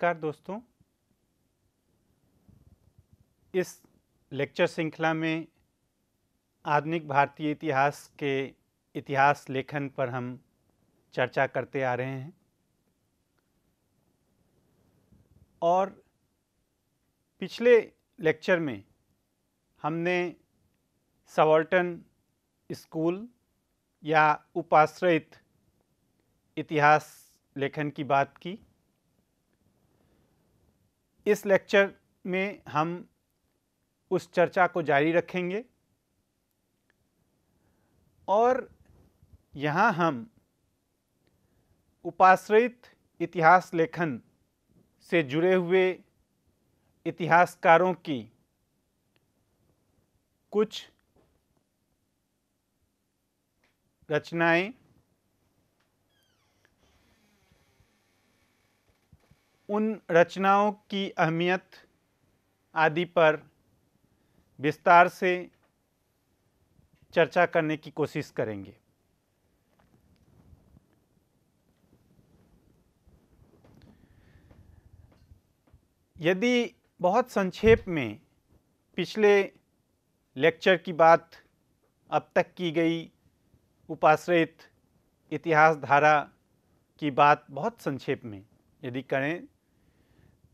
नमस्कार दोस्तों इस लेक्चर श्रृंखला में आधुनिक भारतीय इतिहास के इतिहास लेखन पर हम चर्चा करते आ रहे हैं और पिछले लेक्चर में हमने सवर्टन स्कूल या उपाश्रित इतिहास लेखन की बात की इस लेक्चर में हम उस चर्चा को जारी रखेंगे और यहाँ हम उपाश्रित इतिहास लेखन से जुड़े हुए इतिहासकारों की कुछ रचनाएं उन रचनाओं की अहमियत आदि पर विस्तार से चर्चा करने की कोशिश करेंगे यदि बहुत संक्षेप में पिछले लेक्चर की बात अब तक की गई उपाश्रित इतिहास धारा की बात बहुत संक्षेप में यदि करें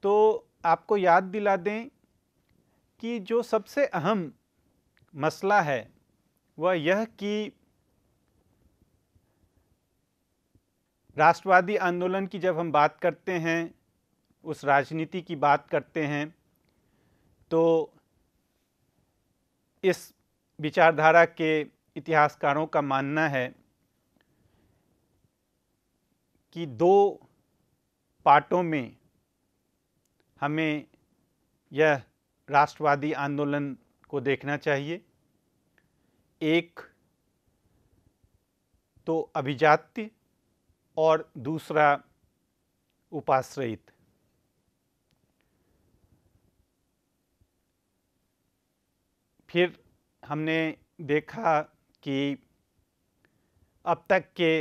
तो आपको याद दिला दें कि जो सबसे अहम मसला है वह यह कि राष्ट्रवादी आंदोलन की जब हम बात करते हैं उस राजनीति की बात करते हैं तो इस विचारधारा के इतिहासकारों का मानना है कि दो पार्टों में हमें यह राष्ट्रवादी आंदोलन को देखना चाहिए एक तो अभिजात्य और दूसरा उपाश्रयित फिर हमने देखा कि अब तक के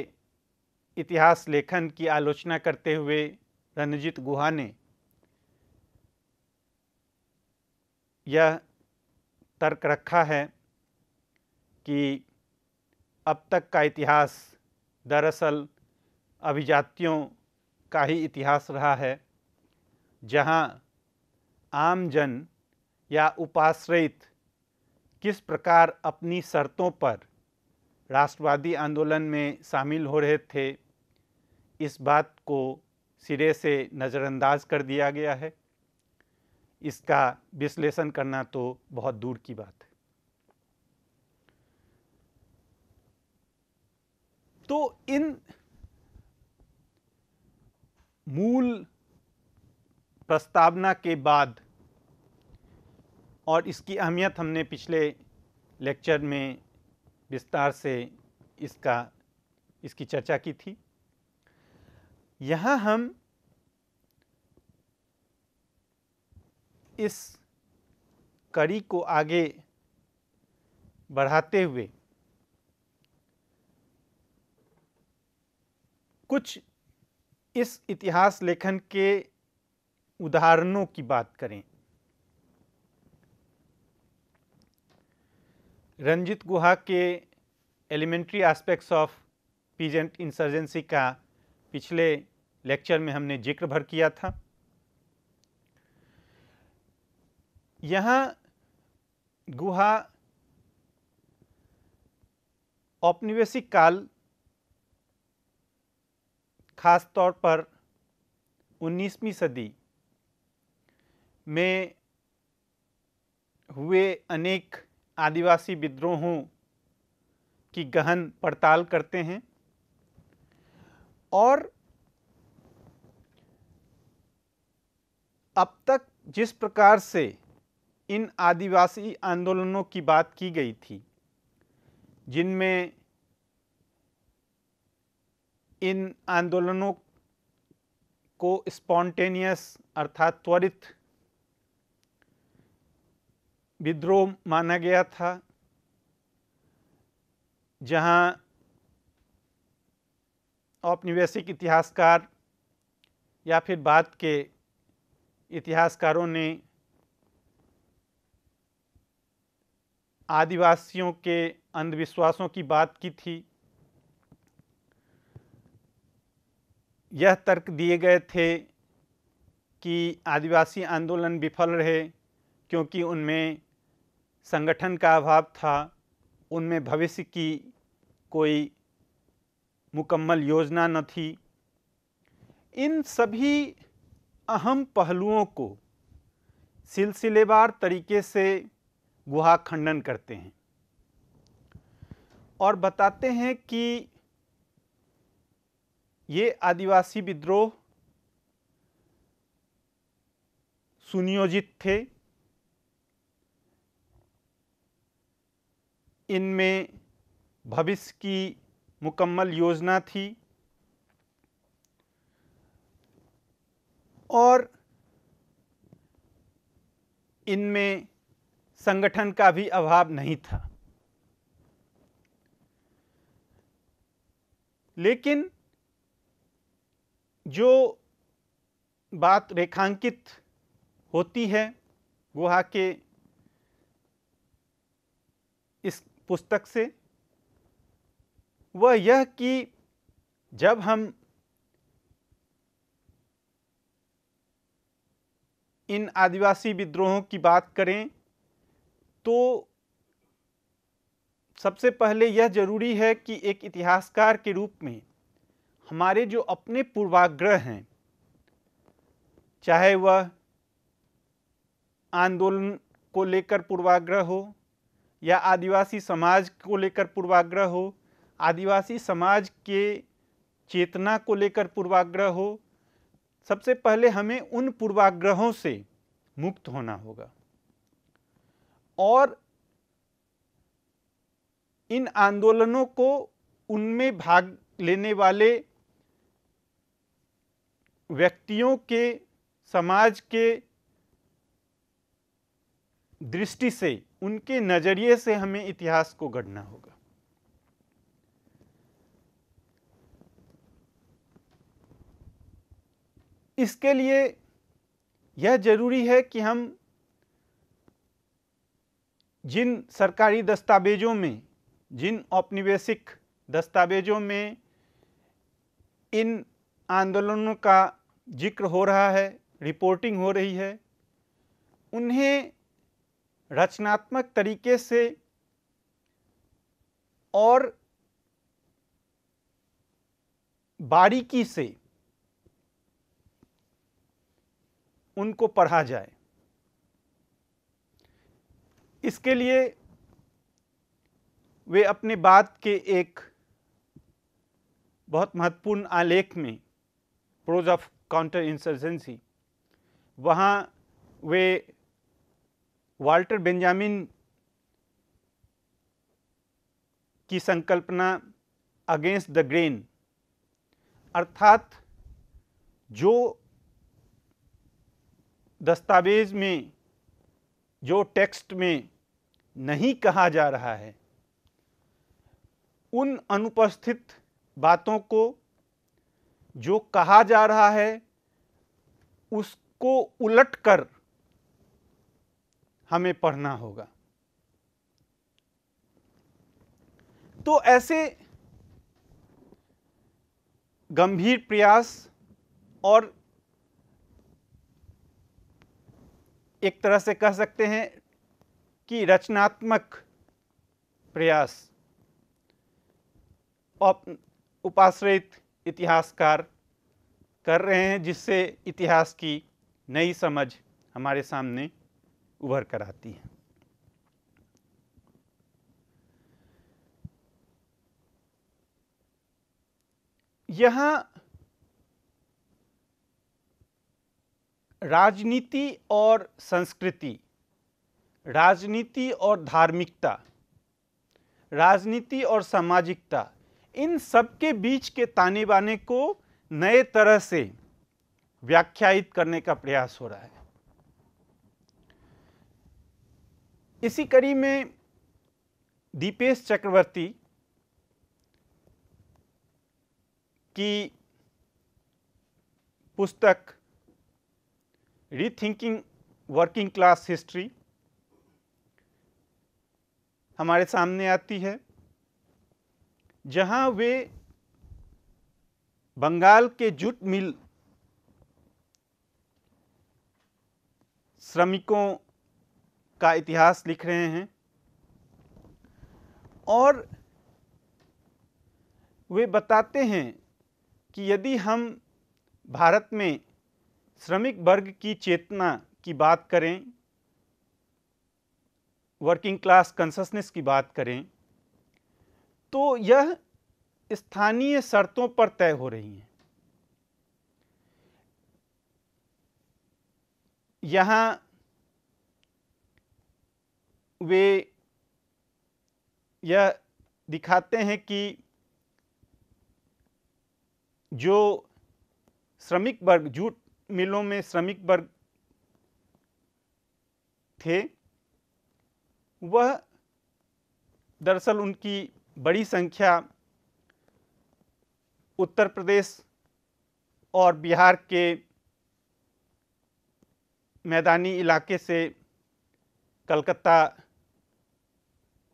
इतिहास लेखन की आलोचना करते हुए रणजीत गुहा ने यह तर्क रखा है कि अब तक का इतिहास दरअसल अभिजातियों का ही इतिहास रहा है जहाँ आमजन या उपाश्रित किस प्रकार अपनी शर्तों पर राष्ट्रवादी आंदोलन में शामिल हो रहे थे इस बात को सिरे से नज़रअंदाज कर दिया गया है इसका विश्लेषण करना तो बहुत दूर की बात है तो इन मूल प्रस्तावना के बाद और इसकी अहमियत हमने पिछले लेक्चर में विस्तार से इसका इसकी चर्चा की थी यहाँ हम इस कड़ी को आगे बढ़ाते हुए कुछ इस इतिहास लेखन के उदाहरणों की बात करें रंजित गुहा के elementary aspects of peasant insurgency का पिछले लेक्चर में हमने जिक्र भर किया था यहाँ गुहा औपनिवेशिक काल खास तौर पर 19वीं सदी में हुए अनेक आदिवासी विद्रोहों की गहन पड़ताल करते हैं और अब तक जिस प्रकार से इन आदिवासी आंदोलनों की बात की गई थी जिनमें इन आंदोलनों को स्पॉन्टेनियस अर्थात त्वरित विद्रोह माना गया था जहां औपनिवेशिक इतिहासकार या फिर बाद के इतिहासकारों ने आदिवासियों के अंधविश्वासों की बात की थी यह तर्क दिए गए थे कि आदिवासी आंदोलन विफल रहे क्योंकि उनमें संगठन का अभाव था उनमें भविष्य की कोई मुकम्मल योजना न थी इन सभी अहम पहलुओं को सिलसिलेवार तरीके से गुहा खंडन करते हैं और बताते हैं कि ये आदिवासी विद्रोह सुनियोजित थे इनमें भविष्य की मुकम्मल योजना थी और इनमें संगठन का भी अभाव नहीं था लेकिन जो बात रेखांकित होती है गुहा के इस पुस्तक से वह यह कि जब हम इन आदिवासी विद्रोहों की बात करें तो सबसे पहले यह जरूरी है कि एक इतिहासकार के रूप में हमारे जो अपने पूर्वाग्रह हैं चाहे वह आंदोलन को लेकर पूर्वाग्रह हो या आदिवासी समाज को लेकर पूर्वाग्रह हो आदिवासी समाज के चेतना को लेकर पूर्वाग्रह हो सबसे पहले हमें उन पूर्वाग्रहों से मुक्त होना होगा और इन आंदोलनों को उनमें भाग लेने वाले व्यक्तियों के समाज के दृष्टि से उनके नज़रिए से हमें इतिहास को गढ़ना होगा इसके लिए यह ज़रूरी है कि हम जिन सरकारी दस्तावेजों में जिन औपनिवेशिक दस्तावेजों में इन आंदोलनों का जिक्र हो रहा है रिपोर्टिंग हो रही है उन्हें रचनात्मक तरीके से और बारीकी से उनको पढ़ा जाए इसके लिए वे अपने बाद के एक बहुत महत्वपूर्ण आलेख में प्रोज ऑफ काउंटर इंसर्जेंसी वहाँ वे वाल्टर बेंजामिन की संकल्पना अगेंस्ट द ग्रेन अर्थात जो दस्तावेज़ में जो टेक्स्ट में नहीं कहा जा रहा है उन अनुपस्थित बातों को जो कहा जा रहा है उसको उलट कर हमें पढ़ना होगा तो ऐसे गंभीर प्रयास और एक तरह से कह सकते हैं की रचनात्मक प्रयास उपाश्रित इतिहासकार कर रहे हैं जिससे इतिहास की नई समझ हमारे सामने उभर कर आती है यहां राजनीति और संस्कृति राजनीति और धार्मिकता राजनीति और सामाजिकता इन सब के बीच के ताने बाने को नए तरह से व्याख्यायित करने का प्रयास हो रहा है इसी कड़ी में दीपेश चक्रवर्ती की पुस्तक रीथिंकिंग वर्किंग क्लास हिस्ट्री हमारे सामने आती है जहां वे बंगाल के जुट मिल श्रमिकों का इतिहास लिख रहे हैं और वे बताते हैं कि यदि हम भारत में श्रमिक वर्ग की चेतना की बात करें वर्किंग क्लास कंसनेस की बात करें तो यह स्थानीय शर्तों पर तय हो रही हैं यहां वे यह दिखाते हैं कि जो श्रमिक वर्ग जूट मिलों में श्रमिक वर्ग थे वह दरअसल उनकी बड़ी संख्या उत्तर प्रदेश और बिहार के मैदानी इलाके से कलकत्ता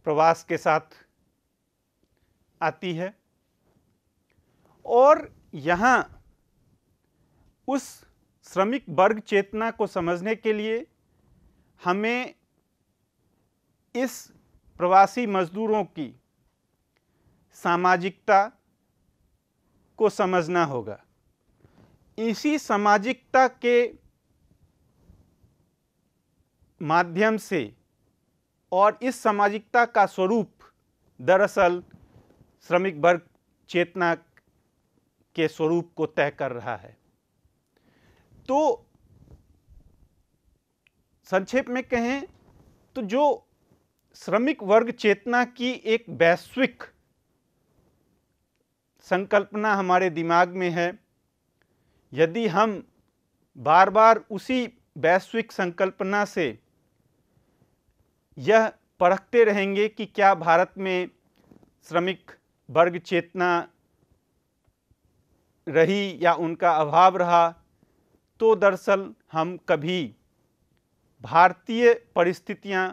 प्रवास के साथ आती है और यहाँ उस श्रमिक वर्ग चेतना को समझने के लिए हमें इस प्रवासी मज़दूरों की सामाजिकता को समझना होगा इसी सामाजिकता के माध्यम से और इस सामाजिकता का स्वरूप दरअसल श्रमिक वर्ग चेतना के स्वरूप को तय कर रहा है तो संक्षेप में कहें तो जो श्रमिक वर्ग चेतना की एक वैश्विक संकल्पना हमारे दिमाग में है यदि हम बार बार उसी वैश्विक संकल्पना से यह परखते रहेंगे कि क्या भारत में श्रमिक वर्ग चेतना रही या उनका अभाव रहा तो दरअसल हम कभी भारतीय परिस्थितियां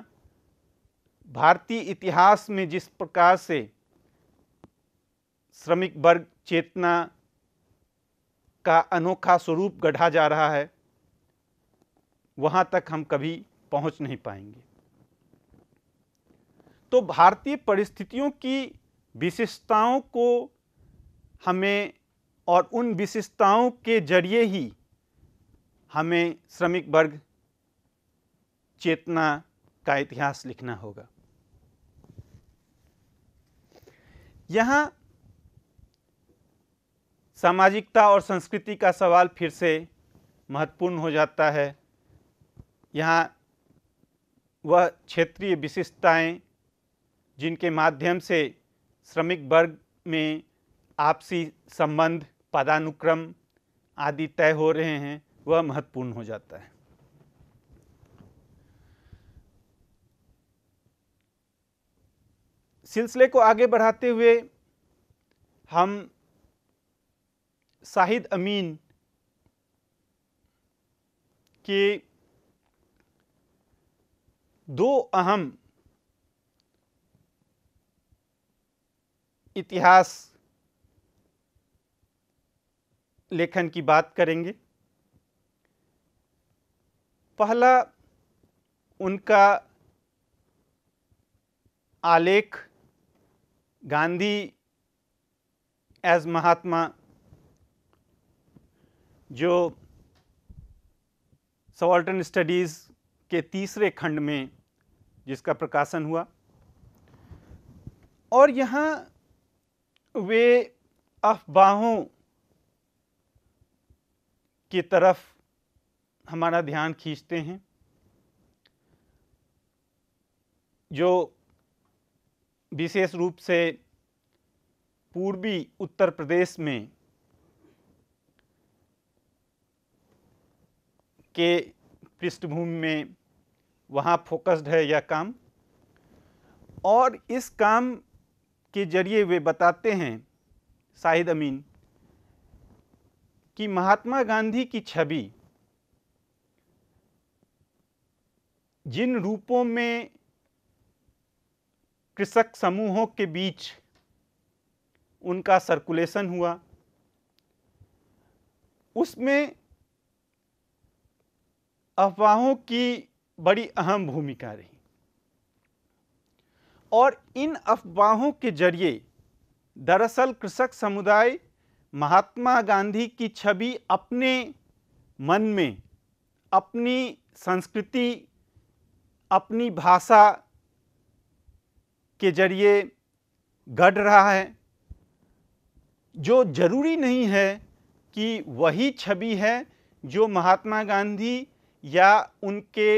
भारतीय इतिहास में जिस प्रकार से श्रमिक वर्ग चेतना का अनोखा स्वरूप गढ़ा जा रहा है वहाँ तक हम कभी पहुँच नहीं पाएंगे तो भारतीय परिस्थितियों की विशेषताओं को हमें और उन विशेषताओं के जरिए ही हमें श्रमिक वर्ग चेतना का इतिहास लिखना होगा यहाँ सामाजिकता और संस्कृति का सवाल फिर से महत्वपूर्ण हो जाता है यहाँ वह क्षेत्रीय विशेषताएं जिनके माध्यम से श्रमिक वर्ग में आपसी संबंध पदानुक्रम आदि तय हो रहे हैं वह महत्वपूर्ण हो जाता है सिलसिले को आगे बढ़ाते हुए हम शाहिद अमीन के दो अहम इतिहास लेखन की बात करेंगे पहला उनका आलेख Gandhi as Mahatma जो सवाल्टन स्टडीज़ के तीसरे खंड में जिसका प्रकाशन हुआ और यहाँ वे अफवाहों की तरफ हमारा ध्यान खींचते हैं जो विशेष रूप से पूर्वी उत्तर प्रदेश में के पृष्ठभूमि में वहाँ फोकस्ड है यह काम और इस काम के जरिए वे बताते हैं शाहिद अमीन कि महात्मा गांधी की छवि जिन रूपों में कृषक समूहों के बीच उनका सर्कुलेशन हुआ उसमें अफवाहों की बड़ी अहम भूमिका रही और इन अफवाहों के जरिए दरअसल कृषक समुदाय महात्मा गांधी की छवि अपने मन में अपनी संस्कृति अपनी भाषा के जरिए गढ़ रहा है जो ज़रूरी नहीं है कि वही छवि है जो महात्मा गांधी या उनके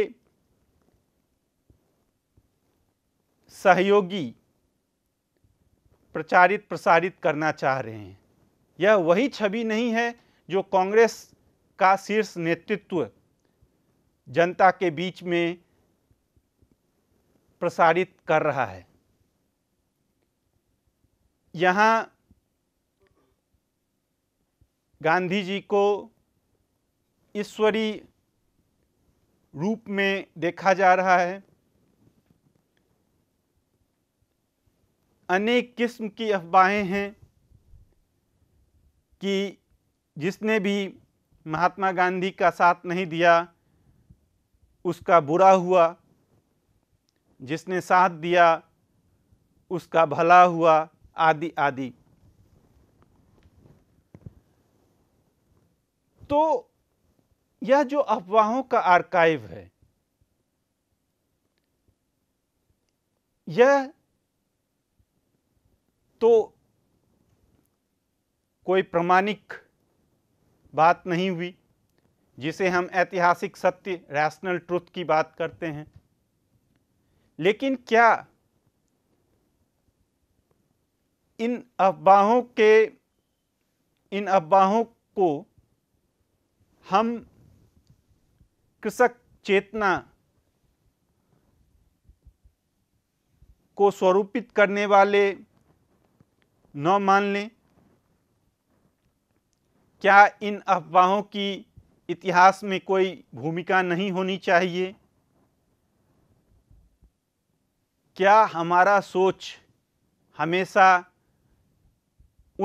सहयोगी प्रचारित प्रसारित करना चाह रहे हैं यह वही छवि नहीं है जो कांग्रेस का शीर्ष नेतृत्व जनता के बीच में प्रसारित कर रहा है यहाँ गांधी जी को ईश्वरी रूप में देखा जा रहा है अनेक किस्म की अफवाहें हैं कि जिसने भी महात्मा गांधी का साथ नहीं दिया उसका बुरा हुआ जिसने साथ दिया उसका भला हुआ आदि आदि तो यह जो अफवाहों का आर्काइव है यह तो कोई प्रमाणिक बात नहीं हुई जिसे हम ऐतिहासिक सत्य रैशनल ट्रुथ की बात करते हैं लेकिन क्या इन अफवाहों के इन अफवाहों को हम कृषक चेतना को स्वरूपित करने वाले न मान लें क्या इन अफवाहों की इतिहास में कोई भूमिका नहीं होनी चाहिए क्या हमारा सोच हमेशा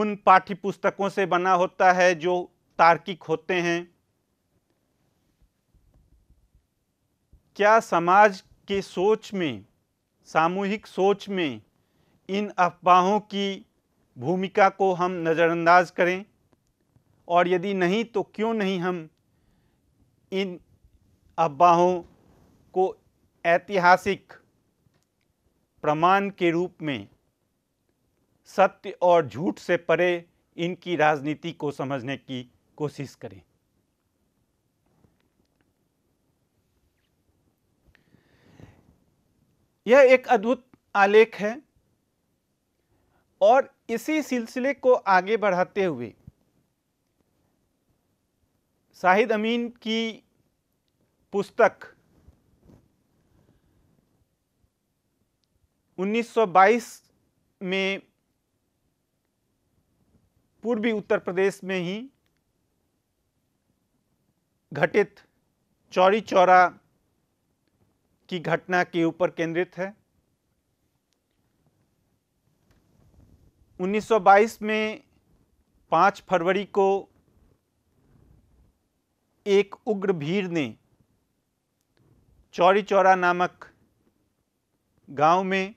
उन पाठ्य पुस्तकों से बना होता है जो तार्किक होते हैं क्या समाज के सोच में सामूहिक सोच में इन अफवाहों की भूमिका को हम नज़रअंदाज करें और यदि नहीं तो क्यों नहीं हम इन अफवाहों को ऐतिहासिक प्रमाण के रूप में सत्य और झूठ से परे इनकी राजनीति को समझने की कोशिश करें यह एक अद्भुत आलेख है और इसी सिलसिले को आगे बढ़ाते हुए शाहिद अमीन की पुस्तक 1922 में पूर्वी उत्तर प्रदेश में ही घटित चौरी चौरा की घटना के ऊपर केंद्रित है 1922 में 5 फरवरी को एक उग्र भीड़ ने चौरी चौरा नामक गांव में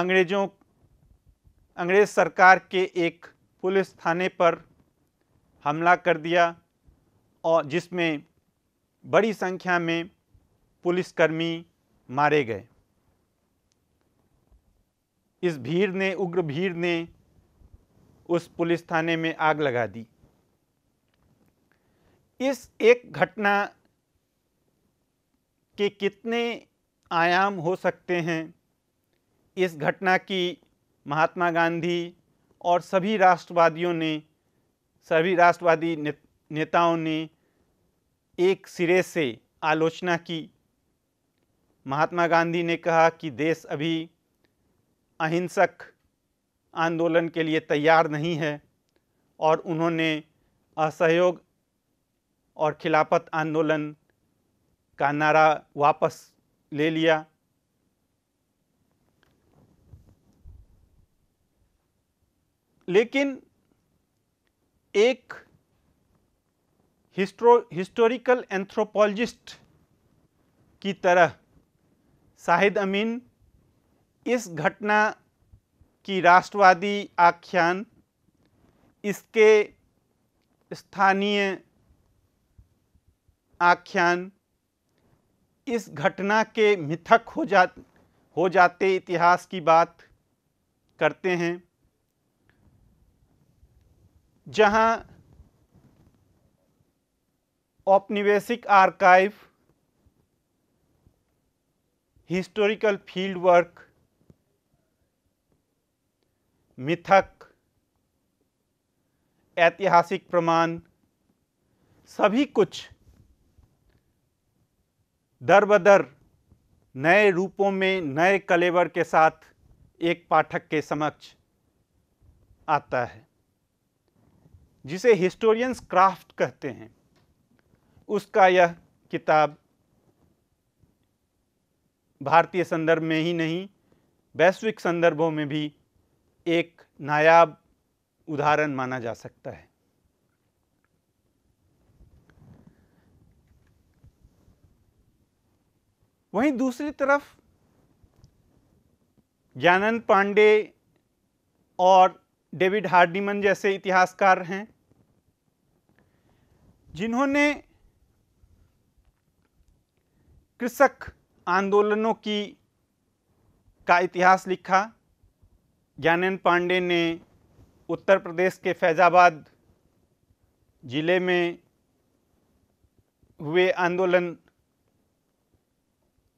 अंग्रेजों अंग्रेज सरकार के एक पुलिस थाने पर हमला कर दिया और जिसमें बड़ी संख्या में पुलिसकर्मी मारे गए इस भीड़ ने उग्र भीड़ ने उस पुलिस थाने में आग लगा दी इस एक घटना के कितने आयाम हो सकते हैं इस घटना की महात्मा गांधी और सभी राष्ट्रवादियों ने सभी राष्ट्रवादी ने, नेताओं ने एक सिरे से आलोचना की महात्मा गांधी ने कहा कि देश अभी अहिंसक आंदोलन के लिए तैयार नहीं है और उन्होंने असहयोग और खिलाफत आंदोलन का नारा वापस ले लिया लेकिन एक हिस्ट्रो हिस्टोरिकल एंथ्रोपोलॉजिस्ट की तरह शाहिद अमीन इस घटना की राष्ट्रवादी आख्यान इसके स्थानीय आख्यान इस घटना के मिथक हो जा हो जाते इतिहास की बात करते हैं जहां औपनिवेशिक आर्काइव हिस्टोरिकल फील्ड वर्क मिथक ऐतिहासिक प्रमाण सभी कुछ दर बदर नए रूपों में नए कलेवर के साथ एक पाठक के समक्ष आता है जिसे हिस्टोरियंस क्राफ्ट कहते हैं उसका यह किताब भारतीय संदर्भ में ही नहीं वैश्विक संदर्भों में भी एक नायाब उदाहरण माना जा सकता है वहीं दूसरी तरफ ज्ञानंद पांडे और डेविड हार्डीमन जैसे इतिहासकार हैं जिन्होंने कृषक आंदोलनों की का इतिहास लिखा ज्ञानेन्द्र पांडे ने उत्तर प्रदेश के फैज़ाबाद ज़िले में हुए आंदोलन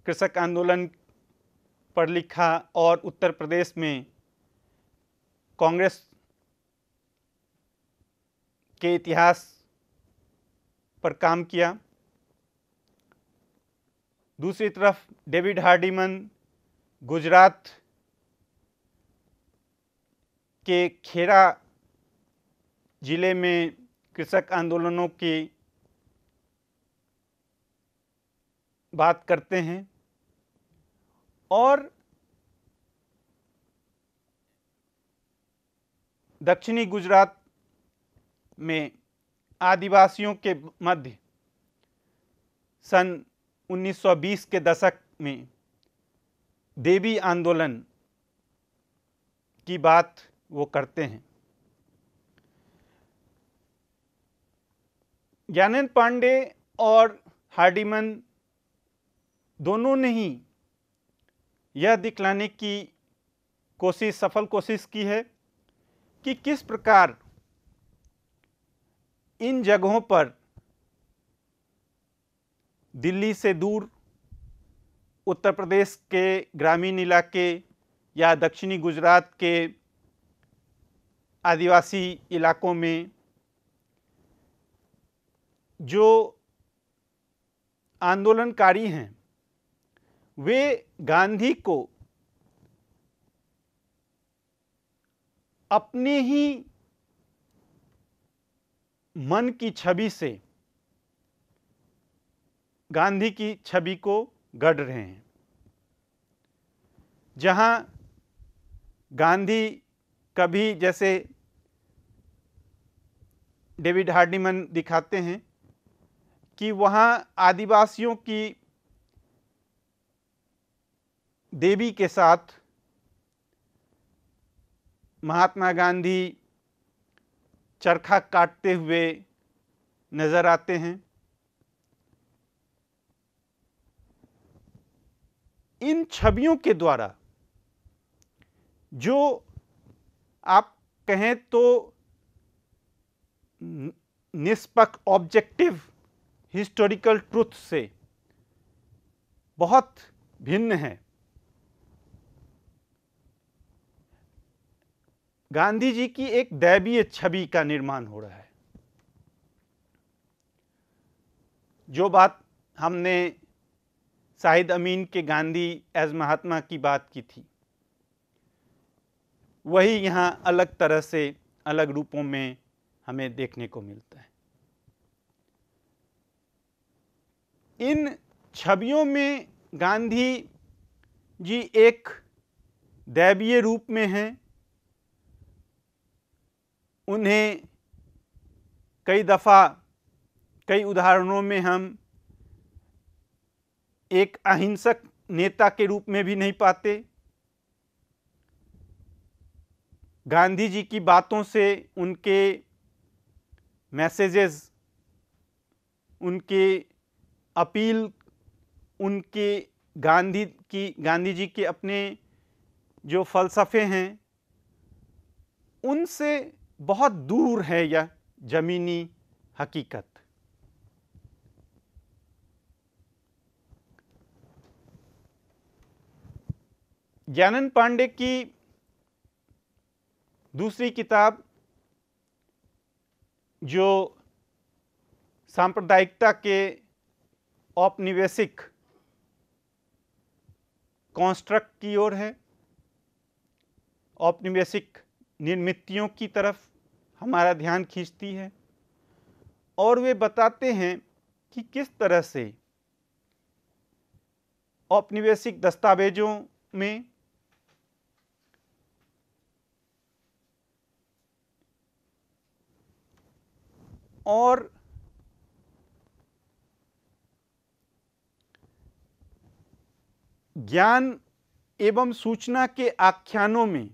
कृषक आंदोलन पर लिखा और उत्तर प्रदेश में कांग्रेस के इतिहास पर काम किया दूसरी तरफ डेविड हार्डीमन गुजरात के खेरा जिले में कृषक आंदोलनों की बात करते हैं और दक्षिणी गुजरात में आदिवासियों के मध्य सन 1920 के दशक में देवी आंदोलन की बात वो करते हैं ज्ञानेन्द्र पांडे और हार्डीमन दोनों ने ही यह दिखलाने की कोशिश सफल कोशिश की है कि किस प्रकार इन जगहों पर दिल्ली से दूर उत्तर प्रदेश के ग्रामीण इलाके या दक्षिणी गुजरात के आदिवासी इलाकों में जो आंदोलनकारी हैं वे गांधी को अपने ही मन की छवि से गांधी की छवि को गढ़ रहे हैं जहां गांधी कभी जैसे डेविड हार्डीमन दिखाते हैं कि वहां आदिवासियों की देवी के साथ महात्मा गांधी चरखा काटते हुए नज़र आते हैं इन छवियों के द्वारा जो आप कहें तो निष्पक्ष ऑब्जेक्टिव हिस्टोरिकल ट्रुथ से बहुत भिन्न है गांधी जी की एक दैवीय छवि का निर्माण हो रहा है जो बात हमने शाहिद अमीन के गांधी एज महात्मा की बात की थी वही यहाँ अलग तरह से अलग रूपों में हमें देखने को मिलता है इन छवियों में गांधी जी एक दैवीय रूप में हैं उन्हें कई दफ़ा कई उदाहरणों में हम एक अहिंसक नेता के रूप में भी नहीं पाते गांधी जी की बातों से उनके मैसेजेस उनके अपील उनके गांधी की गांधी जी के अपने जो फ़लसफ़े हैं उनसे बहुत दूर है यह ज़मीनी हकीकत ज्ञानंद पांडे की दूसरी किताब जो सांप्रदायिकता के औपनिवेशिक कॉन्स्ट्रक्ट की ओर है औपनिवेशिक निर्मितियों की तरफ हमारा ध्यान खींचती है और वे बताते हैं कि किस तरह से औपनिवेशिक दस्तावेजों में और ज्ञान एवं सूचना के आख्यानों में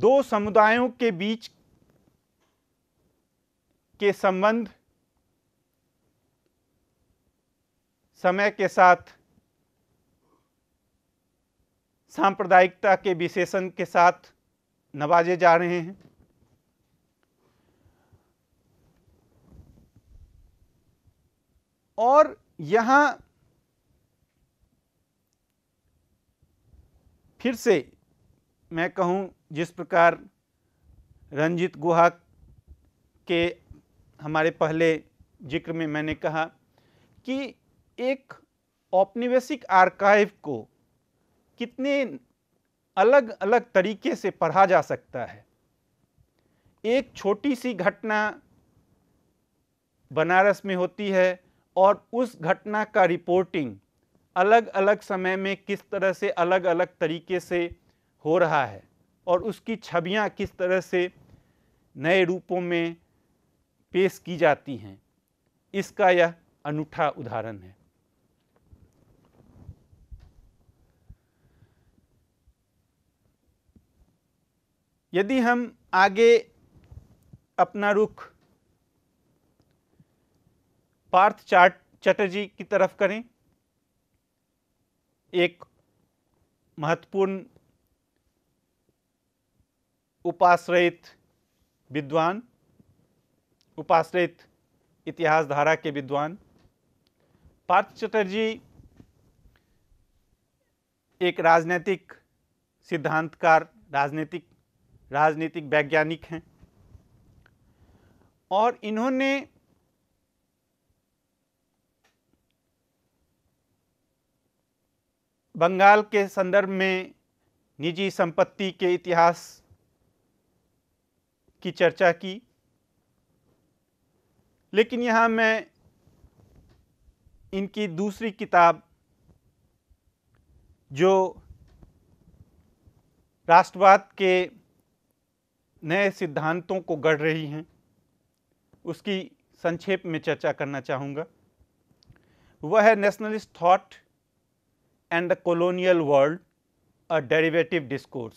दो समुदायों के बीच के संबंध समय के साथ सांप्रदायिकता के विशेषण के साथ नवाजे जा रहे हैं और यहां फिर से मैं कहूं जिस प्रकार रंजित गुहा के हमारे पहले जिक्र में मैंने कहा कि एक औपनिवेशिक आर्काइव को कितने अलग अलग तरीके से पढ़ा जा सकता है एक छोटी सी घटना बनारस में होती है और उस घटना का रिपोर्टिंग अलग अलग समय में किस तरह से अलग अलग तरीके से हो रहा है और उसकी छवियां किस तरह से नए रूपों में पेश की जाती हैं इसका यह अनूठा उदाहरण है यदि हम आगे अपना रुख पार्थ चाट चटर्जी की तरफ करें एक महत्वपूर्ण उपाश्रयित विद्वान उपाश्रित इतिहास धारा के विद्वान पार्थ चटर्जी एक राजनीतिक सिद्धांतकार राजनीतिक राजनीतिक वैज्ञानिक हैं और इन्होंने बंगाल के संदर्भ में निजी संपत्ति के इतिहास की चर्चा की लेकिन यहाँ मैं इनकी दूसरी किताब जो राष्ट्रवाद के नए सिद्धांतों को गढ़ रही हैं उसकी संक्षेप में चर्चा करना चाहूँगा वह है nationalist thought and the colonial world a derivative discourse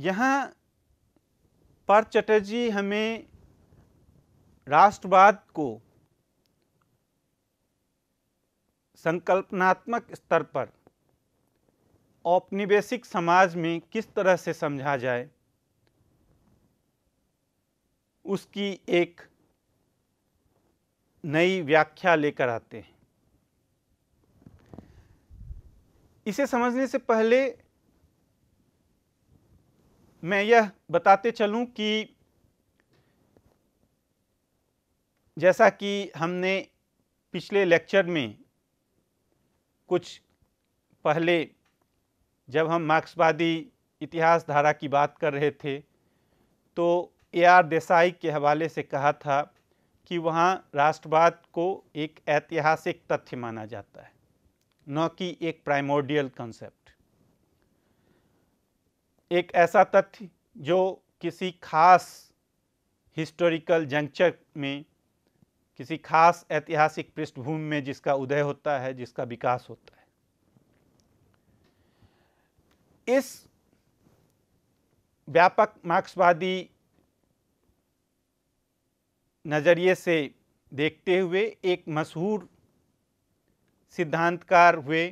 यहाँ पर चटर्जी हमें राष्ट्रवाद को संकल्पनात्मक स्तर पर औपनिवेशिक समाज में किस तरह से समझा जाए उसकी एक नई व्याख्या लेकर आते हैं इसे समझने से पहले मैं यह बताते चलूं कि जैसा कि हमने पिछले लेक्चर में कुछ पहले जब हम मार्क्सवादी इतिहास धारा की बात कर रहे थे तो ए आर देसाई के हवाले से कहा था कि वहाँ राष्ट्रवाद को एक ऐतिहासिक तथ्य माना जाता है न कि एक प्राइमोडियल कंसेप्ट एक ऐसा तथ्य जो किसी खास हिस्टोरिकल जंक्चर में किसी खास ऐतिहासिक पृष्ठभूमि में जिसका उदय होता है जिसका विकास होता है इस व्यापक मार्क्सवादी नज़रिए से देखते हुए एक मशहूर सिद्धांतकार हुए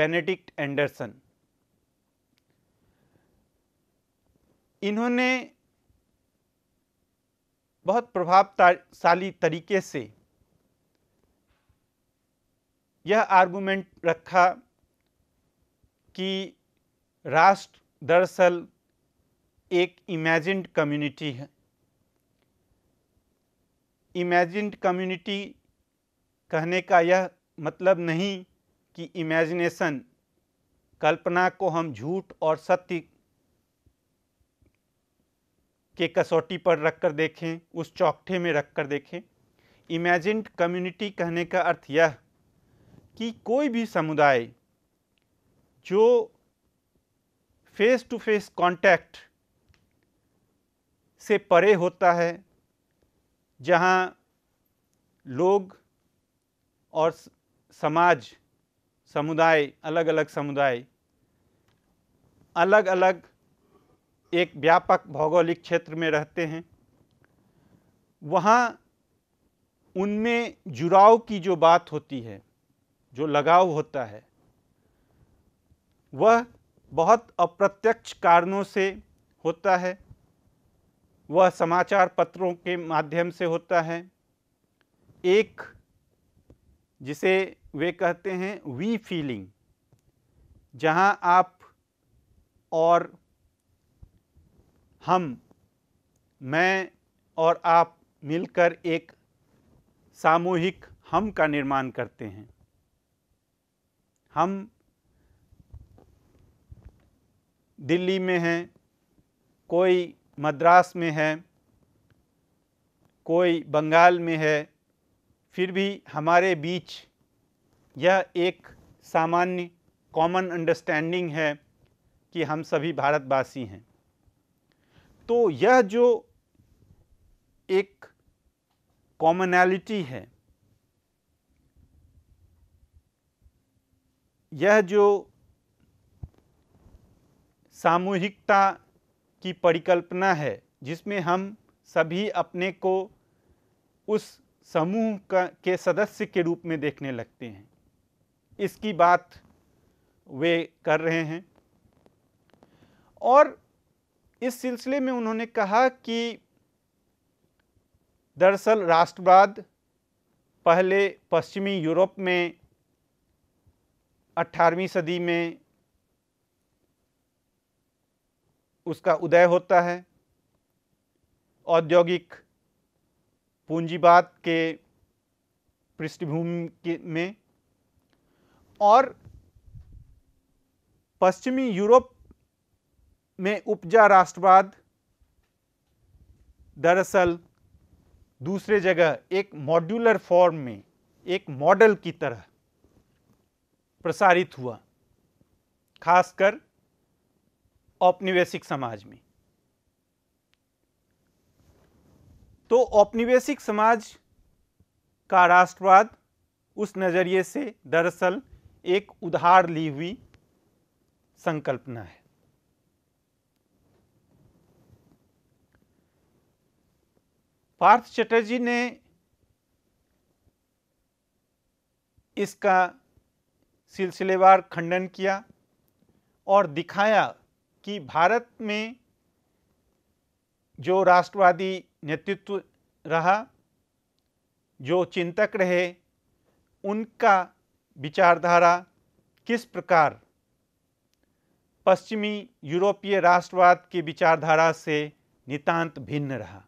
बेनेडिक्ट एंडरसन इन्होंने बहुत प्रभावशाली तरीके से यह आर्गूमेंट रखा कि राष्ट्र दरअसल एक इमेजिंड कम्युनिटी है इमेजिड कम्युनिटी कहने का यह मतलब नहीं कि इमेजिनेशन कल्पना को हम झूठ और सत्य के कसौटी पर रख कर देखें उस चौकठे में रख कर देखें इमेजिंड कम्युनिटी कहने का अर्थ यह कि कोई भी समुदाय जो फेस टू फेस कांटेक्ट से परे होता है जहां लोग और समाज समुदाय अलग अलग समुदाय अलग अलग एक व्यापक भौगोलिक क्षेत्र में रहते हैं वहाँ उनमें जुड़ाव की जो बात होती है जो लगाव होता है वह बहुत अप्रत्यक्ष कारणों से होता है वह समाचार पत्रों के माध्यम से होता है एक जिसे वे कहते हैं वी फीलिंग जहां आप और हम मैं और आप मिलकर एक सामूहिक हम का निर्माण करते हैं हम दिल्ली में हैं कोई मद्रास में है कोई बंगाल में है फिर भी हमारे बीच यह एक सामान्य कॉमन अंडरस्टैंडिंग है कि हम सभी भारतवासी हैं तो यह जो एक कॉमनैलिटी है यह जो सामूहिकता की परिकल्पना है जिसमें हम सभी अपने को उस समूह का के सदस्य के रूप में देखने लगते हैं इसकी बात वे कर रहे हैं और इस सिलसिले में उन्होंने कहा कि दरअसल राष्ट्रवाद पहले पश्चिमी यूरोप में 18वीं सदी में उसका उदय होता है औद्योगिक पूंजीवाद के पृष्ठभूमि में और पश्चिमी यूरोप में उपजा राष्ट्रवाद दरअसल दूसरे जगह एक मॉड्यूलर फॉर्म में एक मॉडल की तरह प्रसारित हुआ खासकर औपनिवेशिक समाज में तो औपनिवेशिक समाज का राष्ट्रवाद उस नज़रिए से दरअसल एक उधार ली हुई संकल्पना है पार्थ चटर्जी ने इसका सिलसिलेवार खंडन किया और दिखाया कि भारत में जो राष्ट्रवादी नेतृत्व रहा जो चिंतक रहे उनका विचारधारा किस प्रकार पश्चिमी यूरोपीय राष्ट्रवाद की विचारधारा से नितांत भिन्न रहा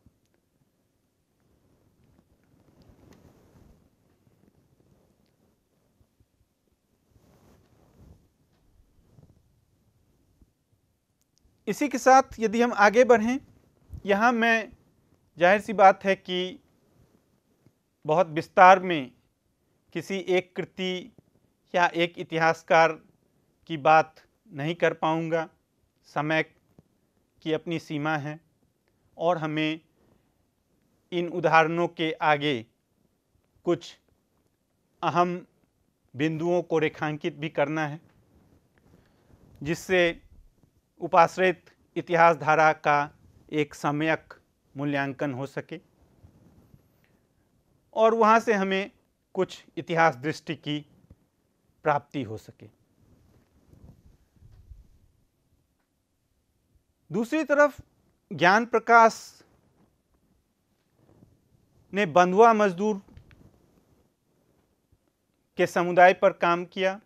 इसी के साथ यदि हम आगे बढ़ें यहाँ मैं जाहिर सी बात है कि बहुत विस्तार में किसी एक कृति या एक इतिहासकार की बात नहीं कर पाऊँगा समय की अपनी सीमा है और हमें इन उदाहरणों के आगे कुछ अहम बिंदुओं को रेखांकित भी करना है जिससे उपाश्रित इतिहास धारा का एक सम्यक मूल्यांकन हो सके और वहाँ से हमें कुछ इतिहास दृष्टि की प्राप्ति हो सके दूसरी तरफ ज्ञान प्रकाश ने बंधुआ मजदूर के समुदाय पर काम किया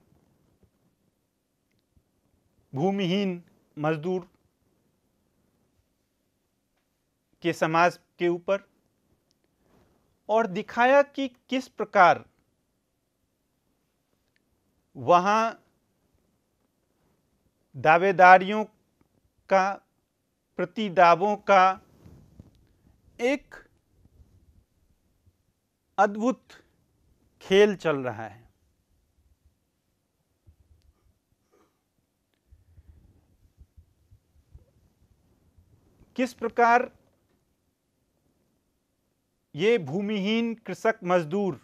भूमिहीन मजदूर के समाज के ऊपर और दिखाया कि किस प्रकार वहाँ दावेदारियों का प्रति दावों का एक अद्भुत खेल चल रहा है किस प्रकार ये भूमिहीन कृषक मजदूर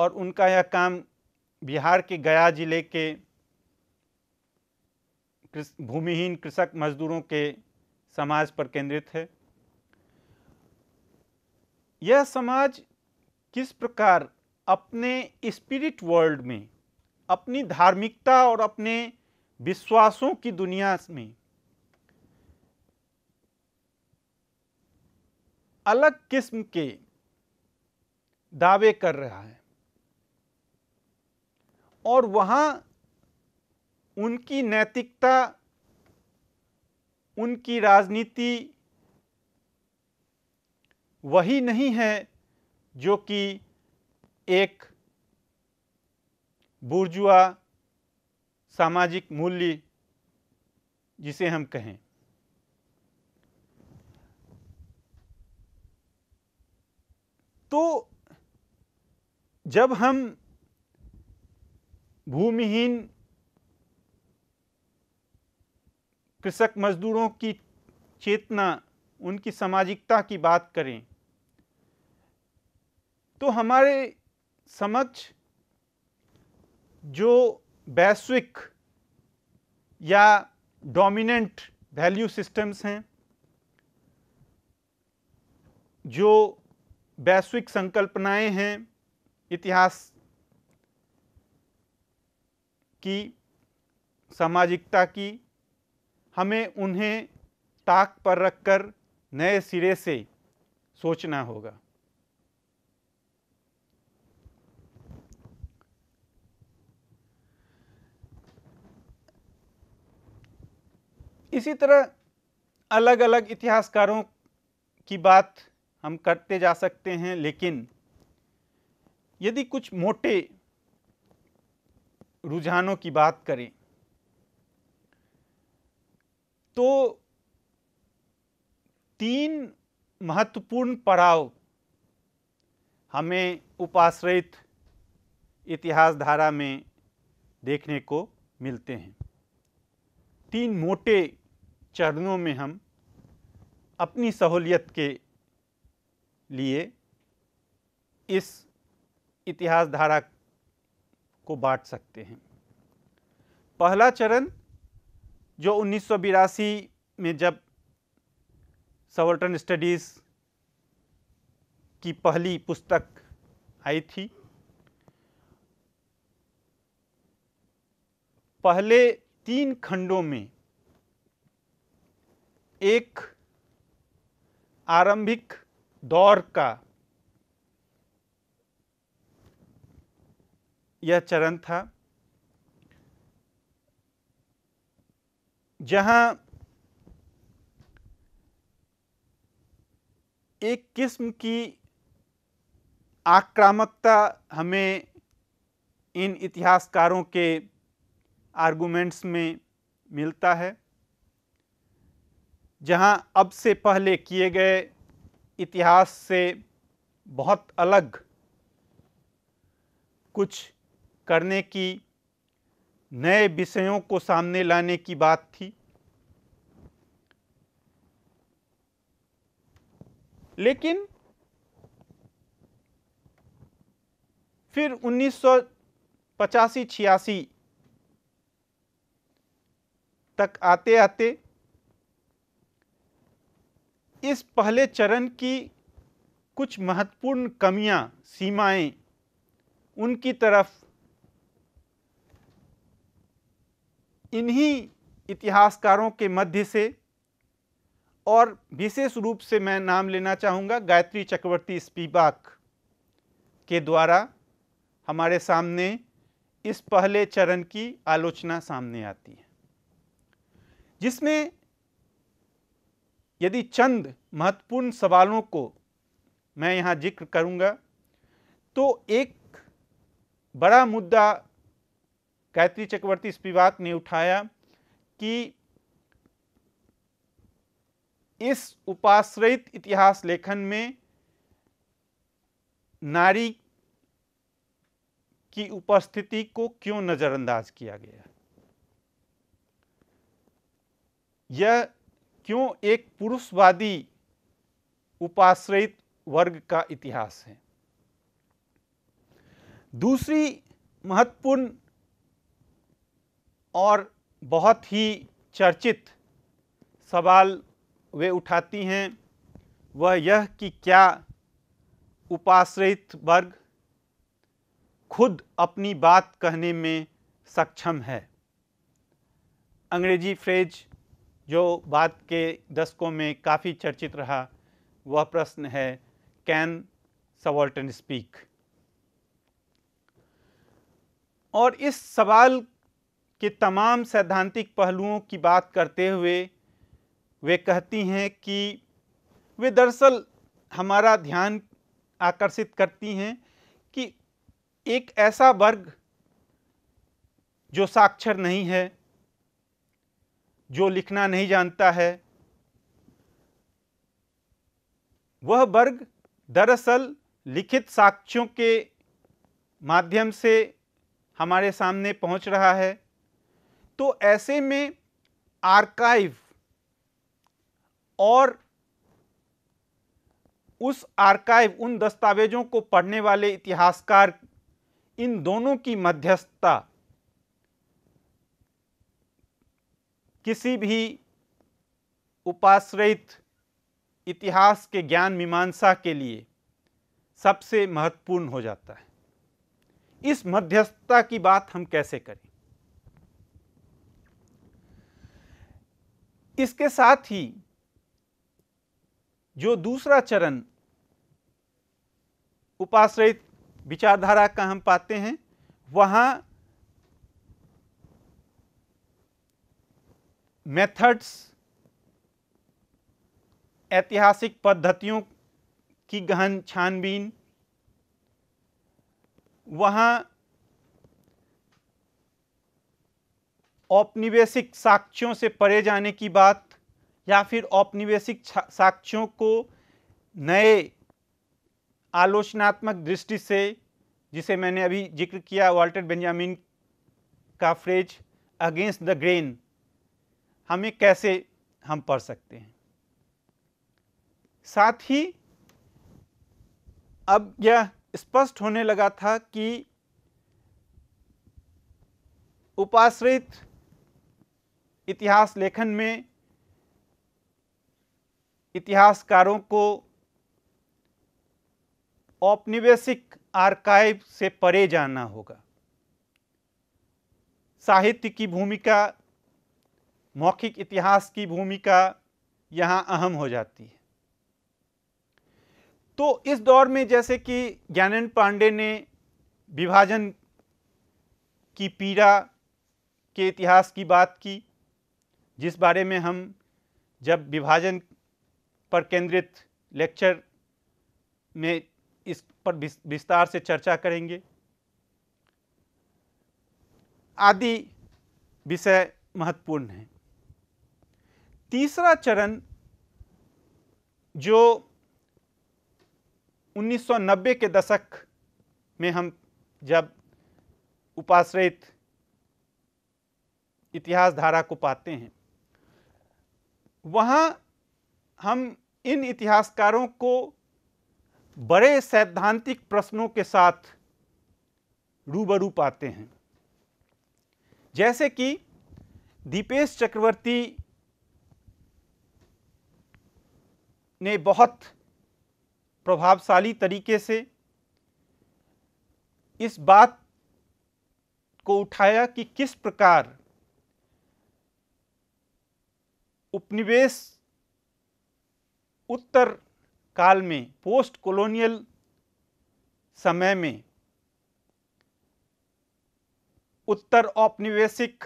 और उनका यह काम बिहार के गया जिले के भूमिहीन कृषक मजदूरों के समाज पर केंद्रित है यह समाज किस प्रकार अपने स्पिरिट वर्ल्ड में अपनी धार्मिकता और अपने विश्वासों की दुनिया में अलग किस्म के दावे कर रहा है और वहां उनकी नैतिकता उनकी राजनीति वही नहीं है जो कि एक बुर्जुआ सामाजिक मूल्य जिसे हम कहें तो जब हम भूमिहीन कृषक मजदूरों की चेतना उनकी सामाजिकता की बात करें तो हमारे समक्ष जो वैश्विक या डोमिनेंट वैल्यू सिस्टम्स हैं जो वैश्विक संकल्पनाएं हैं इतिहास की सामाजिकता की हमें उन्हें ताक पर रखकर नए सिरे से सोचना होगा इसी तरह अलग अलग इतिहासकारों की बात हम करते जा सकते हैं लेकिन यदि कुछ मोटे रुझानों की बात करें तो तीन महत्वपूर्ण पड़ाव हमें उपाश्रित इतिहास धारा में देखने को मिलते हैं तीन मोटे चरणों में हम अपनी सहूलियत के लिए इस इतिहास धारा को बांट सकते हैं पहला चरण जो उन्नीस में जब सवर्टन स्टडीज़ की पहली पुस्तक आई थी पहले तीन खंडों में एक आरंभिक दौर का यह चरण था जहां एक किस्म की आक्रामकता हमें इन इतिहासकारों के आर्गुमेंट्स में मिलता है जहां अब से पहले किए गए इतिहास से बहुत अलग कुछ करने की नए विषयों को सामने लाने की बात थी लेकिन फिर उन्नीस सौ पचासी छियासी तक आते आते इस पहले चरण की कुछ महत्वपूर्ण कमियां सीमाएं उनकी तरफ इन्हीं इतिहासकारों के मध्य से और विशेष रूप से मैं नाम लेना चाहूँगा गायत्री चक्रवर्ती स्पीबाक के द्वारा हमारे सामने इस पहले चरण की आलोचना सामने आती है जिसमें यदि चंद महत्वपूर्ण सवालों को मैं यहाँ जिक्र करूँगा तो एक बड़ा मुद्दा गायत्री चक्रवर्ती स्पिवाक ने उठाया कि इस उपाश्रयित इतिहास लेखन में नारी की उपस्थिति को क्यों नज़रअंदाज किया गया यह क्यों एक पुरुषवादी उपाश्रित वर्ग का इतिहास है दूसरी महत्वपूर्ण और बहुत ही चर्चित सवाल वे उठाती हैं वह यह कि क्या उपाश्रित वर्ग खुद अपनी बात कहने में सक्षम है अंग्रेजी फ्रेज जो बाद के दशकों में काफ़ी चर्चित रहा वह प्रश्न है कैन सवॉल्टन स्पीक और इस सवाल के तमाम सैद्धांतिक पहलुओं की बात करते हुए वे कहती हैं कि वे दरअसल हमारा ध्यान आकर्षित करती हैं कि एक ऐसा वर्ग जो साक्षर नहीं है जो लिखना नहीं जानता है वह वर्ग दरअसल लिखित साक्ष्यों के माध्यम से हमारे सामने पहुंच रहा है तो ऐसे में आर्काइव और उस आर्काइव उन दस्तावेजों को पढ़ने वाले इतिहासकार इन दोनों की मध्यस्थता किसी भी उपाश्रयित इतिहास के ज्ञान मीमांसा के लिए सबसे महत्वपूर्ण हो जाता है इस मध्यस्थता की बात हम कैसे करें इसके साथ ही जो दूसरा चरण उपाश्रयित विचारधारा का हम पाते हैं वहां मेथड्स ऐतिहासिक पद्धतियों की गहन छानबीन वहाँ औपनिवेशिक साक्ष्यों से परे जाने की बात या फिर औपनिवेशिक साक्ष्यों को नए आलोचनात्मक दृष्टि से जिसे मैंने अभी जिक्र किया वाल्टर बेंजामिन का फ्रेज अगेंस्ट द ग्रेन हमें कैसे हम पढ़ सकते हैं साथ ही अब यह स्पष्ट होने लगा था कि उपाश्रित इतिहास लेखन में इतिहासकारों को औपनिवेशिक आर्काइव से परे जाना होगा साहित्य की भूमिका मौखिक इतिहास की भूमिका यहाँ अहम हो जाती है तो इस दौर में जैसे कि ज्ञानन पांडे ने विभाजन की पीड़ा के इतिहास की बात की जिस बारे में हम जब विभाजन पर केंद्रित लेक्चर में इस पर विस्तार से चर्चा करेंगे आदि विषय महत्वपूर्ण हैं तीसरा चरण जो 1990 के दशक में हम जब उपाश्रित इतिहास धारा को पाते हैं वहाँ हम इन इतिहासकारों को बड़े सैद्धांतिक प्रश्नों के साथ रूबरू पाते हैं जैसे कि दीपेश चक्रवर्ती ने बहुत प्रभावशाली तरीके से इस बात को उठाया कि किस प्रकार उपनिवेश उत्तर काल में पोस्ट कॉलोनियल समय में उत्तर औपनिवेशिक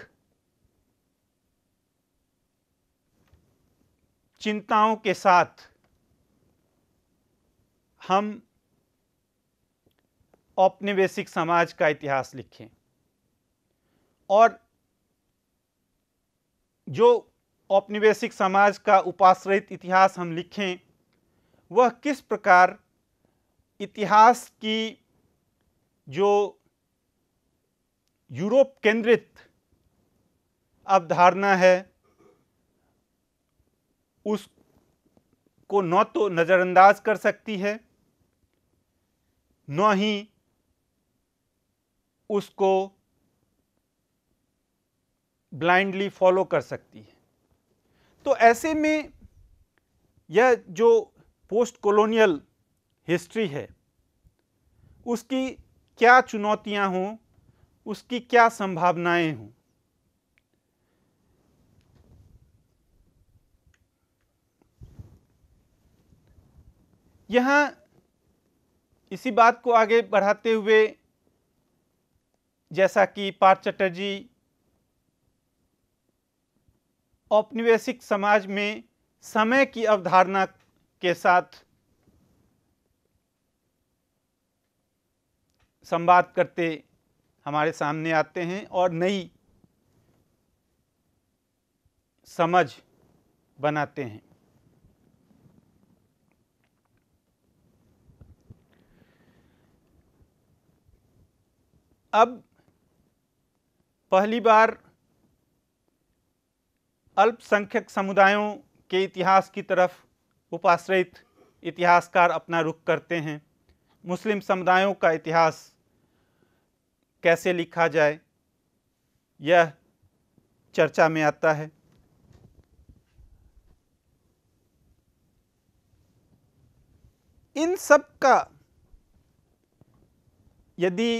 चिंताओं के साथ हम औपनिवेशिक समाज का इतिहास लिखें और जो औपनिवेशिक समाज का उपाश्रित इतिहास हम लिखें वह किस प्रकार इतिहास की जो यूरोप केंद्रित अवधारणा है उसको न तो नज़रअंदाज कर सकती है न ही उसको ब्लाइंडली फॉलो कर सकती है तो ऐसे में यह जो पोस्ट कॉलोनियल हिस्ट्री है उसकी क्या चुनौतियां हों उसकी क्या संभावनाएं हों यहां इसी बात को आगे बढ़ाते हुए जैसा कि पार्थ चटर्जी औपनिवेशिक समाज में समय की अवधारणा के साथ संवाद करते हमारे सामने आते हैं और नई समझ बनाते हैं अब पहली बार अल्पसंख्यक समुदायों के इतिहास की तरफ उपाश्रित इतिहासकार अपना रुख करते हैं मुस्लिम समुदायों का इतिहास कैसे लिखा जाए यह चर्चा में आता है इन सब का यदि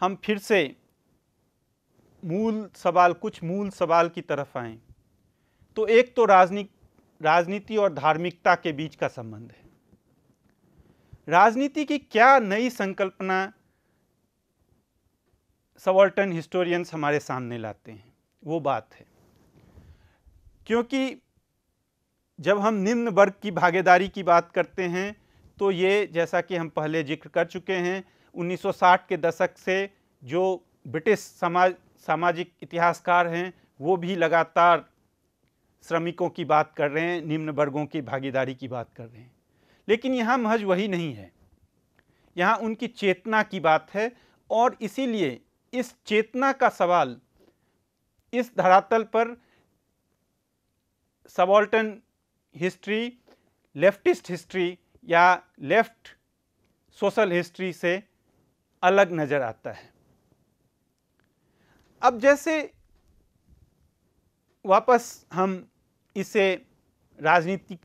हम फिर से मूल सवाल कुछ मूल सवाल की तरफ आए तो एक तो राजनीति राजनीति और धार्मिकता के बीच का संबंध है राजनीति की क्या नई संकल्पना सवर्टन हिस्टोरियंस हमारे सामने लाते हैं वो बात है क्योंकि जब हम निम्न वर्ग की भागीदारी की बात करते हैं तो ये जैसा कि हम पहले जिक्र कर चुके हैं 1960 के दशक से जो ब्रिटिश समाज सामाजिक इतिहासकार हैं वो भी लगातार श्रमिकों की बात कर रहे हैं निम्न वर्गों की भागीदारी की बात कर रहे हैं लेकिन यहाँ महज वही नहीं है यहाँ उनकी चेतना की बात है और इसीलिए इस चेतना का सवाल इस धरातल पर सबॉल्टन हिस्ट्री लेफ्टिस्ट हिस्ट्री या लेफ्ट सोशल हिस्ट्री से अलग नज़र आता है अब जैसे वापस हम इसे राजनीति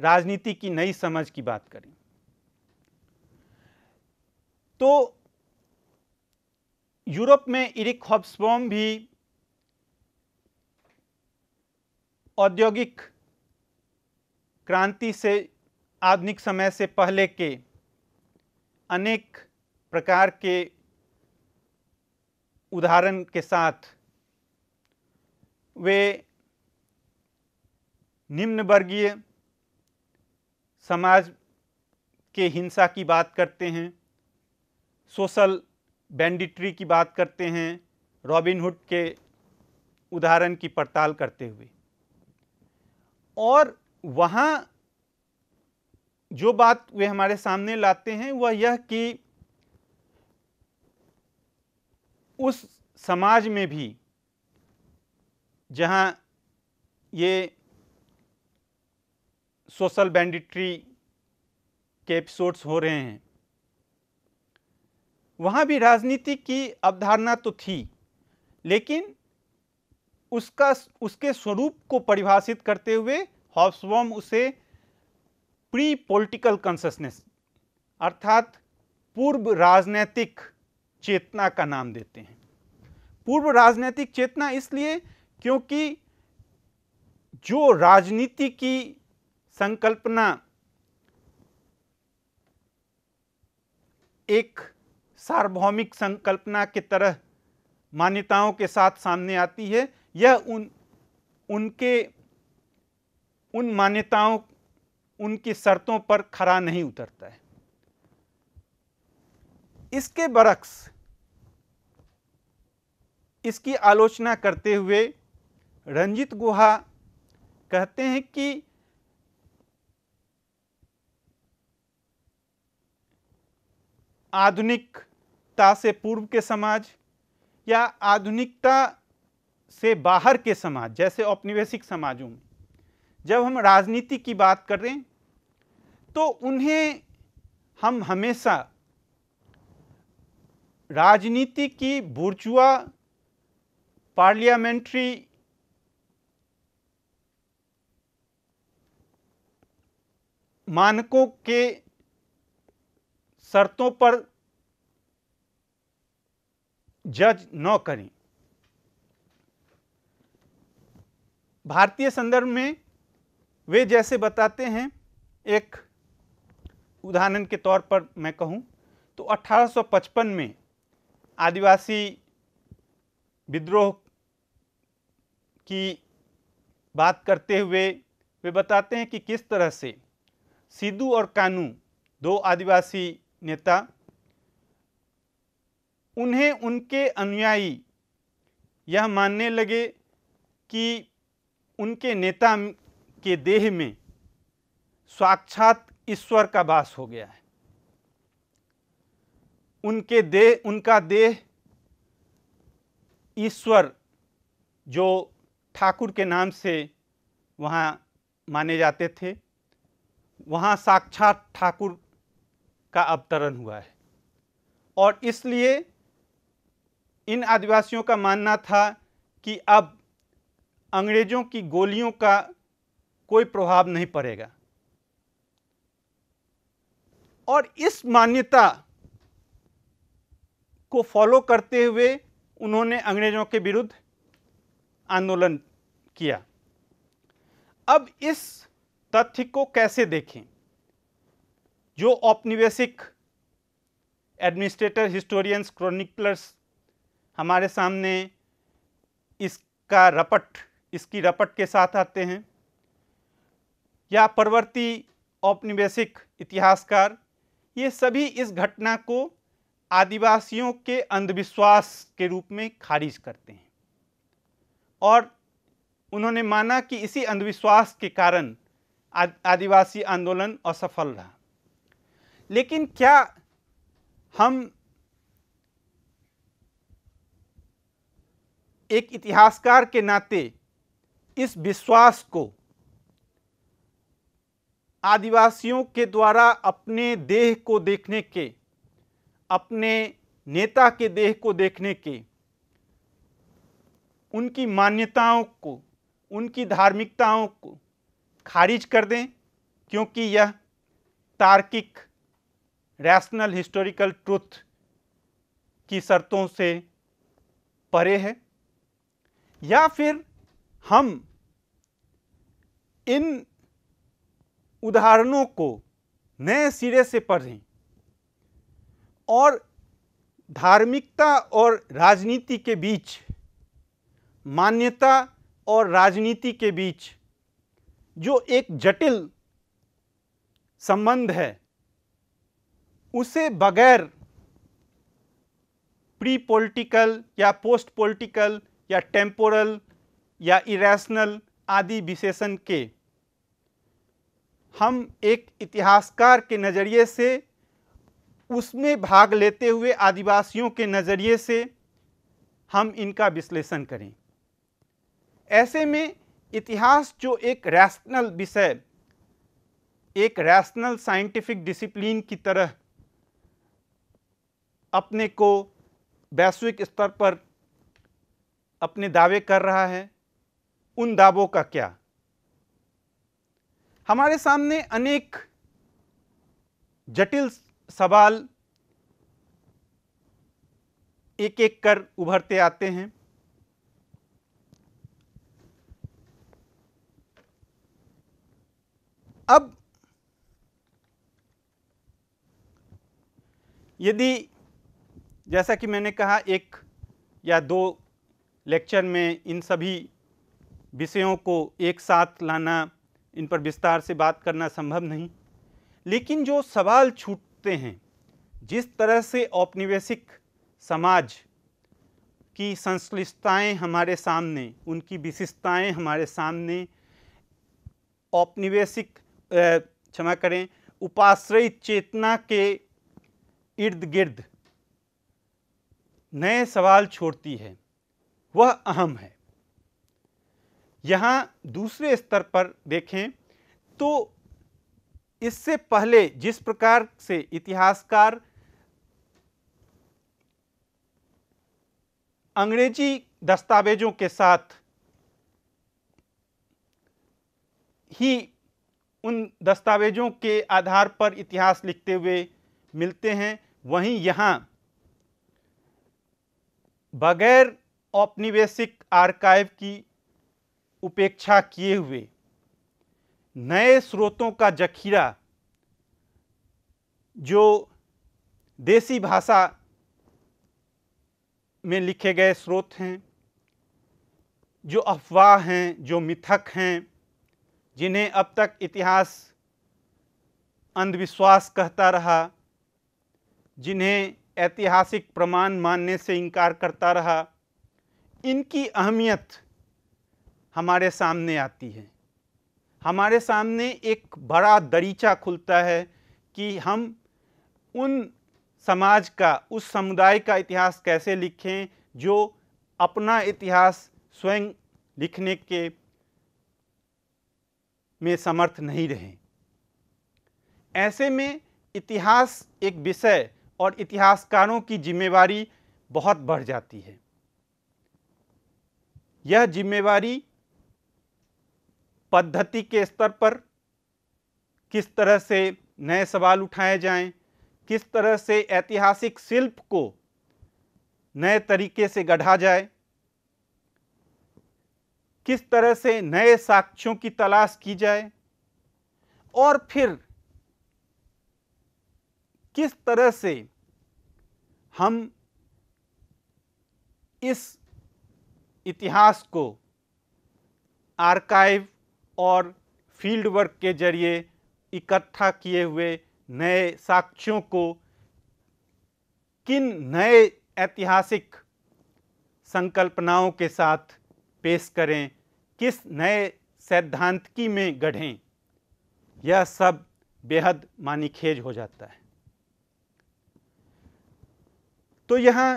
राजनीति की नई समझ की बात करें तो यूरोप में इरिक हॉब्सबॉम भी औद्योगिक क्रांति से आधुनिक समय से पहले के अनेक प्रकार के उदाहरण के साथ वे निम्न वर्गीय समाज के हिंसा की बात करते हैं सोशल बैंडिट्री की बात करते हैं रॉबिनहुड के उदाहरण की पड़ताल करते हुए और वहाँ जो बात वे हमारे सामने लाते हैं वह यह कि उस समाज में भी जहाँ ये सोशल बैंडिट्री के एपिसोड्स हो रहे हैं वहाँ भी राजनीति की अवधारणा तो थी लेकिन उसका उसके स्वरूप को परिभाषित करते हुए हॉब्सबॉम उसे प्री पॉलिटिकल कॉन्सनेस अर्थात पूर्व राजनैतिक चेतना का नाम देते हैं पूर्व राजनीतिक चेतना इसलिए क्योंकि जो राजनीति की संकल्पना एक सार्वभौमिक संकल्पना की तरह मान्यताओं के साथ सामने आती है यह उन उनके उन मान्यताओं उनकी शर्तों पर खरा नहीं उतरता है इसके बरक्स इसकी आलोचना करते हुए रंजित गुहा कहते हैं कि आधुनिकता से पूर्व के समाज या आधुनिकता से बाहर के समाज जैसे औपनिवेशिक समाजों में जब हम राजनीति की बात करें तो उन्हें हम हमेशा राजनीति की बुर्जुआ parliamentary मानकों के शर्तों पर जज न करें भारतीय संदर्भ में वे जैसे बताते हैं एक उदाहरण के तौर पर मैं कहूं तो 1855 में आदिवासी विद्रोह की बात करते हुए वे बताते हैं कि किस तरह से सिद्धू और कानू दो आदिवासी नेता उन्हें उनके अनुयायी यह मानने लगे कि उनके नेता के देह में साक्षात ईश्वर का वास हो गया है उनके देह उनका देह ईश्वर जो ठाकुर के नाम से वहाँ माने जाते थे वहाँ साक्षात ठाकुर का अवतरण हुआ है और इसलिए इन आदिवासियों का मानना था कि अब अंग्रेज़ों की गोलियों का कोई प्रभाव नहीं पड़ेगा और इस मान्यता को फॉलो करते हुए उन्होंने अंग्रेज़ों के विरुद्ध आंदोलन किया अब इस तथ्य को कैसे देखें जो औपनिवेशिक एडमिनिस्ट्रेटर हिस्टोरियंस क्रॉनिकलर्स हमारे सामने इसका रपट इसकी रपट के साथ आते हैं या परवर्ती औपनिवेशिक इतिहासकार ये सभी इस घटना को आदिवासियों के अंधविश्वास के रूप में खारिज करते हैं और उन्होंने माना कि इसी अंधविश्वास के कारण आदिवासी आंदोलन असफल रहा लेकिन क्या हम एक इतिहासकार के नाते इस विश्वास को आदिवासियों के द्वारा अपने देह को देखने के अपने नेता के देह को देखने के उनकी मान्यताओं को उनकी धार्मिकताओं को खारिज कर दें क्योंकि यह तार्किक रैशनल हिस्टोरिकल ट्रुथ की शर्तों से परे है या फिर हम इन उदाहरणों को नए सिरे से पढ़ें और धार्मिकता और राजनीति के बीच मान्यता और राजनीति के बीच जो एक जटिल संबंध है उसे बगैर प्री पॉलिटिकल या पोस्ट पॉलिटिकल या टेम्पोरल या इरेशनल आदि विशेषण के हम एक इतिहासकार के नज़रिए से उसमें भाग लेते हुए आदिवासियों के नज़रिए से हम इनका विश्लेषण करें ऐसे में इतिहास जो एक रैशनल विषय एक रैशनल साइंटिफिक डिसिप्लिन की तरह अपने को वैश्विक स्तर पर अपने दावे कर रहा है उन दावों का क्या हमारे सामने अनेक जटिल सवाल एक एक कर उभरते आते हैं अब यदि जैसा कि मैंने कहा एक या दो लेक्चर में इन सभी विषयों को एक साथ लाना इन पर विस्तार से बात करना संभव नहीं लेकिन जो सवाल छूटते हैं जिस तरह से औपनिवेशिक समाज की संश्लिष्टताएँ हमारे सामने उनकी विशिष्टताएँ हमारे सामने औपनिवेशिक क्षमा करें उपाश्रय चेतना के इर्द गिर्द नए सवाल छोड़ती है वह अहम है यहाँ दूसरे स्तर पर देखें तो इससे पहले जिस प्रकार से इतिहासकार अंग्रेजी दस्तावेजों के साथ ही उन दस्तावेज़ों के आधार पर इतिहास लिखते हुए मिलते हैं वहीं यहाँ बगैर औपनिवेशिक आर्काइव की उपेक्षा किए हुए नए स्रोतों का जखीरा जो देसी भाषा में लिखे गए स्रोत हैं जो अफवाह हैं जो मिथक हैं जिन्हें अब तक इतिहास अंधविश्वास कहता रहा जिन्हें ऐतिहासिक प्रमाण मानने से इनकार करता रहा इनकी अहमियत हमारे सामने आती है हमारे सामने एक बड़ा दरीचा खुलता है कि हम उन समाज का उस समुदाय का इतिहास कैसे लिखें जो अपना इतिहास स्वयं लिखने के में समर्थ नहीं रहे ऐसे में इतिहास एक विषय और इतिहासकारों की जिम्मेवारी बहुत बढ़ जाती है यह जिम्मेवारी पद्धति के स्तर पर किस तरह से नए सवाल उठाए जाएं, किस तरह से ऐतिहासिक शिल्प को नए तरीके से गढ़ा जाए किस तरह से नए साक्ष्यों की तलाश की जाए और फिर किस तरह से हम इस इतिहास को आर्काइव और फील्ड वर्क के जरिए इकट्ठा किए हुए नए साक्ष्यों को किन नए ऐतिहासिक संकल्पनाओं के साथ पेश करें किस नए सैद्धांतिकी में गढ़ें यह सब बेहद मानिखेज हो जाता है तो यहाँ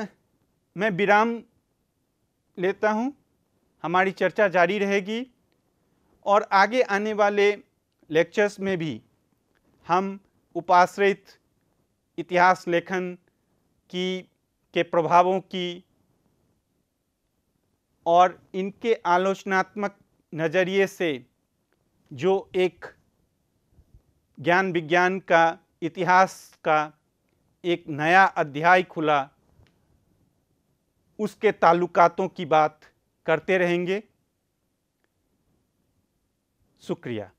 मैं विराम लेता हूँ हमारी चर्चा जारी रहेगी और आगे आने वाले लेक्चर्स में भी हम उपाश्रित इतिहास लेखन की के प्रभावों की और इनके आलोचनात्मक नज़रिए से जो एक ज्ञान विज्ञान का इतिहास का एक नया अध्याय खुला उसके ताल्लुकातों की बात करते रहेंगे शुक्रिया